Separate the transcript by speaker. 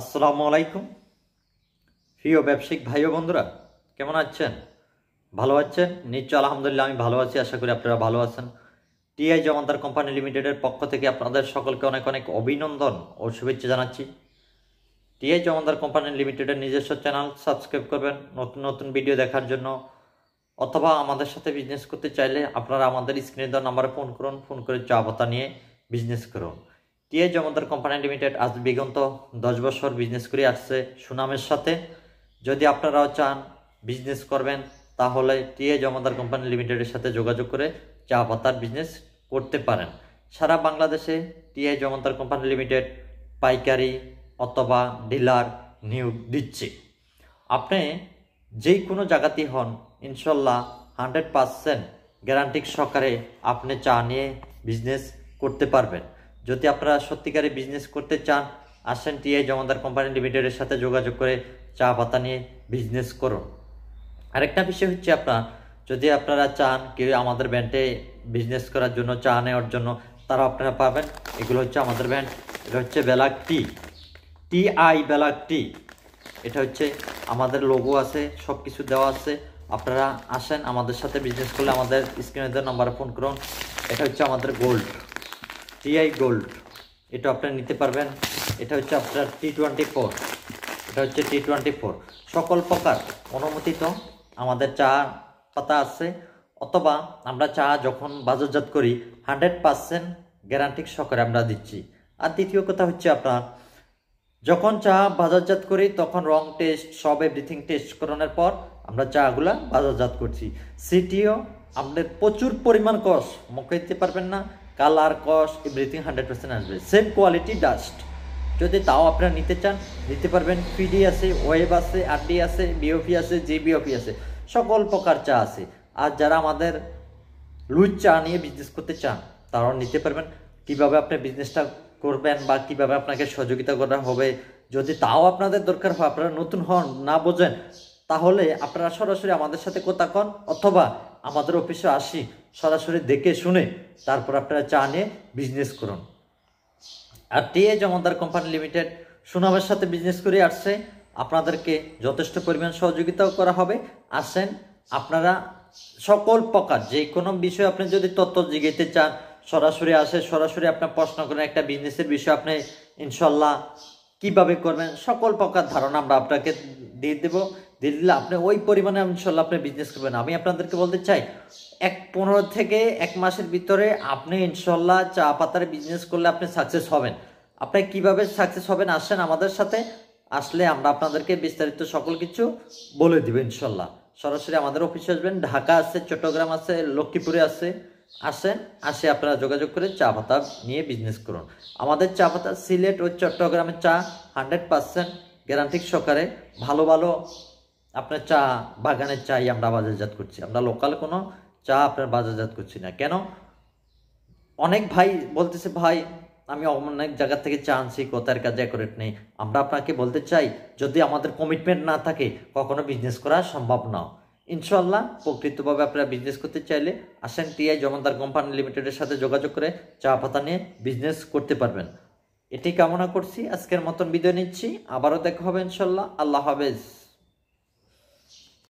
Speaker 1: আসসালামু আলাইকুম প্রিয় ব্যবসায়িক ভাই ও বন্ধুরা কেমন আছেন ভালো আছেন নিশ্চয় আলহামদুলিল্লাহ আমি ভালো আছি আশা করি আপনারা ভালো আছেন টিআই জমানদার কোম্পানি লিমিটেডের পক্ষ থেকে আপনাদের সকলকে অনেক অনেক অভিনন্দন ও শুভেচ্ছা জানাচ্ছি টিআই জমানদার কোম্পানি লিমিটেডের নিজস্ব চ্যানেল সাবস্ক্রাইব করবেন নতুন নতুন ভিডিও দেখার জন্য অথবা আমাদের সাথে বিজনেস করতে চাইলে আপনারা আমাদের স্ক্রিনে দেওয়া নাম্বারে ফোন করুন ফোন করে চা নিয়ে বিজনেস করুন টিএ জমদার কোম্পানি লিমিটেড আজ বিগত দশ বছর বিজনেস করে আসছে সুনামের সাথে যদি আপনারাও চান বিজনেস করবেন তাহলে টিএ জমদার কোম্পানি লিমিটেডের সাথে যোগাযোগ করে চা পাতার বিজনেস করতে পারেন সারা বাংলাদেশে টিএ জমদার কোম্পানি লিমিটেড পাইকারি অথবা ডিলার নিয়োগ দিচ্ছে আপনি যেই কোনো জায়গাতেই হন ইনশাল্লাহ হান্ড্রেড পারসেন্ট গ্যারান্টিক সহকারে আপনি চা নিয়ে বিজনেস করতে পারবেন যদি আপনারা সত্যিকারে বিজনেস করতে চান আসেন টিআই জমাদার কোম্পানি লিমিটেডের সাথে যোগাযোগ করে চা পাতা নিয়ে বিজনেস করুন আরেকটা বিষয় হচ্ছে আপনার যদি আপনারা চান কেউ আমাদের ব্যান্ডে বিজনেস করার জন্য চা নেওয়ার জন্য তারা আপনারা পাবেন এগুলো হচ্ছে আমাদের ব্যান্ড এটা হচ্ছে black T T I black T এটা হচ্ছে আমাদের লোগো আছে সব কিছু দেওয়া আছে আপনারা আসেন আমাদের সাথে বিজনেস করলে আমাদের স্ক্রিনে নাম্বারে ফোন করুন এটা হচ্ছে আমাদের গোল্ড টিআই গোল্ড এটা আপনারা নিতে পারবেন এটা হচ্ছে আপনার টি টোয়েন্টি ফোর এটা হচ্ছে টি টোয়েন্টি ফোর সকল প্রকার অনুমোদিত আমাদের চা পাতা আছে অথবা আমরা চা যখন বাজারজাত করি হান্ড্রেড পারসেন্ট গ্যারান্টি সহকারে আমরা দিচ্ছি আর দ্বিতীয় কথা হচ্ছে আপনার যখন চা বাজারজাত করি তখন রং টেস্ট সব এভরিথিং টেস্ট করানোর পর আমরা চাগুলা বাজারজাত করছি সিটিও আপনার প্রচুর পরিমাণ কষ মুখে দিতে পারবেন না colour cost everything hundred percent আসবে সেম কোয়ালিটি ডাস্ট যদি তাও আপনারা নিতে চান নিতে পারবেন পিডি আছে ওয়েব আছে আরডি আছে বিওপি আছে জিবিওপি আছে সকল প্রকার চা আছে আর যারা আমাদের লুজ চা নিয়ে বিজনেস করতে চান তারাও নিতে পারবেন কীভাবে আপনি বিজনেসটা করবেন বা কীভাবে আপনাকে সহযোগিতা করা হবে যদি তাও আপনাদের দরকার হয় আপনারা নতুন হন না বোঝেন তাহলে আপনারা সরাসরি আমাদের সাথে কথা কন অথবা আমাদের অফিসে আসি সরাসরি দেখে শুনে তারপর আপনারা চা নিয়ে বিজনেস করুন আর টিএ জমাদার কোম্পানি লিমিটেড সুনামের সাথে বিজনেস করে আসছে আপনাদেরকে যথেষ্ট পরিমাণ সহযোগিতাও করা হবে আসেন আপনারা সকল প্রকার যে কোনো বিষয়ে আপনি যদি তথ্য জিগাইতে চান সরাসরি আসে সরাসরি আপনার প্রশ্ন করেন একটা বিজনেসের বিষয়ে আপনি ইনশাল্লাহ কীভাবে করবেন সকল প্রকার ধারণা আমরা আপনাকে দিয়ে দেব দিল্লা আপনি ওই পরিমাণে ইনশাল্লাহ আপনি বিজনেস করবেন আমি আপনাদেরকে বলতে চাই এক পনেরো থেকে এক মাসের ভিতরে আপনি ইনশাল্লাহ চা পাতার বিজনেস করলে আপনি সাকসেস হবেন আপনি কিভাবে সাকসেস হবেন আসেন আমাদের সাথে আসলে আমরা আপনাদেরকে বিস্তারিত সকল কিছু বলে দিব ইনশাল্লাহ সরাসরি আমাদের অফিসে আসবেন ঢাকা আছে চট্টগ্রাম আছে লক্ষ্মীপুরে আছে আসেন আসে আপনারা যোগাযোগ করে চা পাতা নিয়ে বিজনেস করুন আমাদের চা পাতা সিলেট ও চট্টগ্রামের চা হান্ড্রেড পার্সেন্ট গ্যারান্টি সকারে ভালো ভালো আপনার চা বাগানের চাই আমরা বাজারজাত করছি আমরা লোকাল কোনো চা আপনার বাজারজাত করছি না কেন অনেক ভাই বলতেছে ভাই আমি অনেক জায়গা থেকে চা আনছি কোথায় কাজ অ্যাকোরেট নেই আমরা আপনাকে বলতে চাই যদি আমাদের কমিটমেন্ট না থাকে কখনো বিজনেস করা সম্ভব না ইনশাল্লাহ প্রকৃতভাবে আপনারা বিজনেস করতে চাইলে আসেন টিআই জমাদার কোম্পানি লিমিটেডের সাথে যোগাযোগ করে চা পাতা নিয়ে বিজনেস করতে পারবেন এটি কামনা করছি আজকের মতন বিদায় নিচ্ছি আবারও দেখা হবে ইনশাল্লাহ আল্লাহ হাফেজ